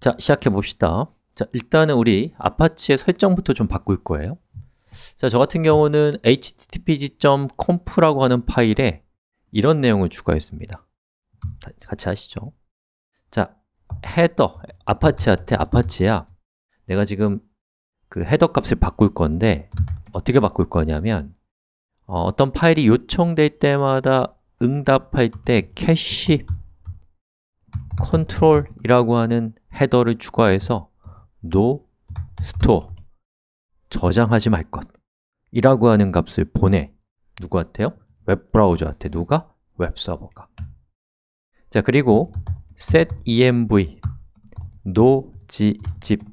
자, 시작해 봅시다. 자, 일단은 우리 아파치의 설정부터 좀 바꿀 거예요. 자, 저 같은 경우는 http.conf라고 하는 파일에 이런 내용을 추가했습니다. 같이 하시죠. 자, 헤더, 아파치한테 아파치야 내가 지금 그 헤더 값을 바꿀 건데 어떻게 바꿀 거냐면 어, 떤 파일이 요청될 때마다 응답할 때 캐시 컨트롤이라고 하는 헤더를 추가해서 no store 저장하지 말 것 이라고 하는 값을 보내 누구한테요? 웹브라우저한테 누가? 웹서버가 자 그리고 set env no gzip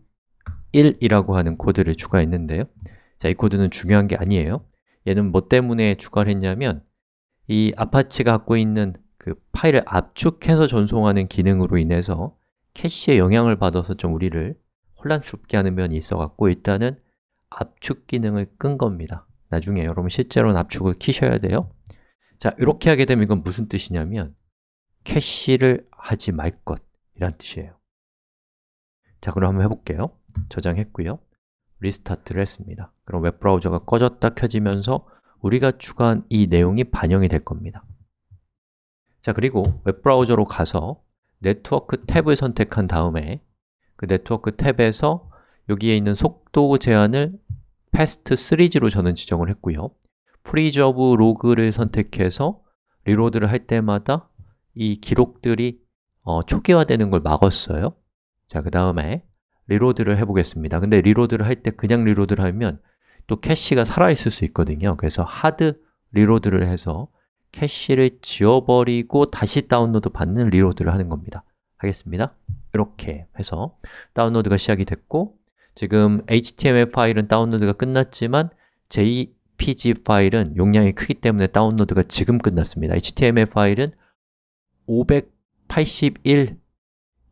1이라고 하는 코드를 추가했는데요 자, 이 코드는 중요한 게 아니에요 얘는 뭐 때문에 추가를 했냐면 이 아파치가 갖고 있는 그 파일을 압축해서 전송하는 기능으로 인해서 캐시의 영향을 받아서 좀 우리를 혼란스럽게 하는 면이 있어갖고 일단은 압축 기능을 끈 겁니다 나중에 여러분 실제로는 압축을 키셔야 돼요 자, 이렇게 하게 되면 이건 무슨 뜻이냐면 캐시를 하지 말 것 이란 뜻이에요 자, 그럼 한번 해볼게요 저장했고요 리스타트를 했습니다 그럼 웹브라우저가 꺼졌다 켜지면서 우리가 추가한 이 내용이 반영이 될 겁니다 자, 그리고 웹브라우저로 가서 네트워크 탭을 선택한 다음에 그 네트워크 탭에서 여기에 있는 속도 제한을 패스트 시리즈로 저는 지정을 했고요 프리저브 로그를 선택해서 리로드를 할 때마다 이 기록들이 어, 초기화되는 걸 막았어요 자, 그 다음에 리로드를 해보겠습니다 근데 리로드를 할 때 그냥 리로드를 하면 또 캐시가 살아있을 수 있거든요 그래서 하드 리로드를 해서 캐시를 지워버리고 다시 다운로드 받는 리로드를 하는 겁니다 하겠습니다 이렇게 해서 다운로드가 시작이 됐고 지금 HTML 파일은 다운로드가 끝났지만 JPG 파일은 용량이 크기 때문에 다운로드가 지금 끝났습니다 HTML 파일은 581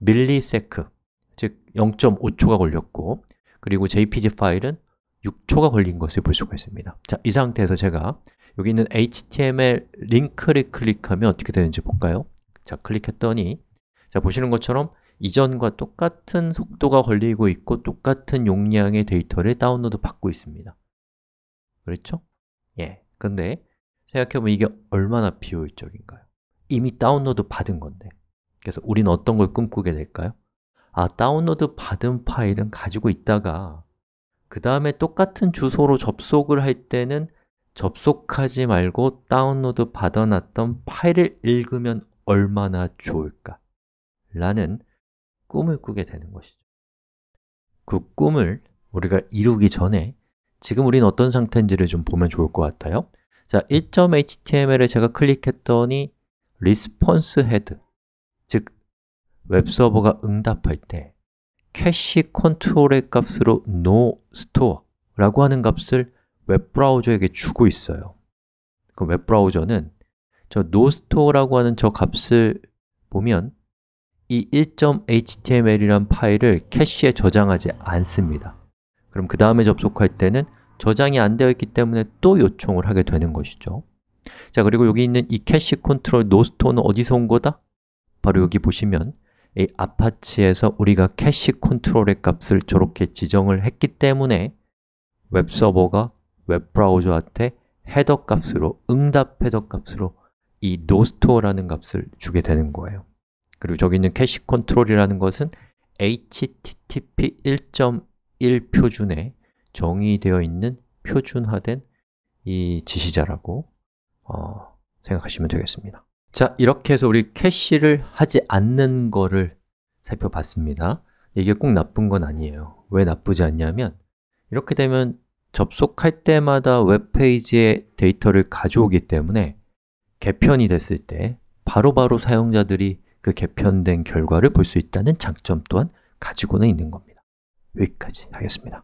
m s 즉 0.5초가 걸렸고 그리고 JPG 파일은 6초가 걸린 것을 볼 수가 있습니다 자, 이 상태에서 제가 여기 있는 HTML 링크를 클릭하면 어떻게 되는지 볼까요? 자, 클릭했더니 자, 보시는 것처럼 이전과 똑같은 속도가 걸리고 있고 똑같은 용량의 데이터를 다운로드 받고 있습니다 그렇죠? 예, 근데 생각해보면 이게 얼마나 비효율적인가요? 이미 다운로드 받은 건데 그래서 우리는 어떤 걸 꿈꾸게 될까요? 아, 다운로드 받은 파일은 가지고 있다가 그 다음에 똑같은 주소로 접속을 할 때는 접속하지 말고 다운로드 받아놨던 파일을 읽으면 얼마나 좋을까? 라는 꿈을 꾸게 되는 것이죠 그 꿈을 우리가 이루기 전에 지금 우린 어떤 상태인지를 좀 보면 좋을 것 같아요 자, 1.html을 제가 클릭했더니 response head 즉, 웹서버가 응답할 때 캐시 컨트롤의 값으로 no store라고 하는 값을 웹브라우저에게 주고 있어요 그 웹브라우저는 저 noStore라고 하는 저 값을 보면 이 1.html이란 파일을 캐시에 저장하지 않습니다 그럼 그 다음에 접속할 때는 저장이 안 되어 있기 때문에 또 요청을 하게 되는 것이죠 자, 그리고 여기 있는 이 캐시 컨트롤 노스토는 어디서 온 거다? 바로 여기 보시면 이 아파치에서 우리가 캐시 컨트롤의 값을 저렇게 지정을 했기 때문에 웹서버가 웹브라우저한테 헤더 값으로, 응답 헤더 값으로 이노스토어라는 값을 주게 되는 거예요 그리고 저기 있는 캐시 컨트롤이라는 것은 HTTP 1.1 표준에 정의되어 있는 표준화된 이 지시자라고 어, 생각하시면 되겠습니다 자, 이렇게 해서 우리 캐시를 하지 않는 거를 살펴봤습니다 이게 꼭 나쁜 건 아니에요 왜 나쁘지 않냐면 이렇게 되면 접속할 때마다 웹페이지에 데이터를 가져오기 때문에 개편이 됐을 때 바로바로 바로 사용자들이 그 개편된 결과를 볼 수 있다는 장점 또한 가지고는 있는 겁니다. 여기까지 하겠습니다.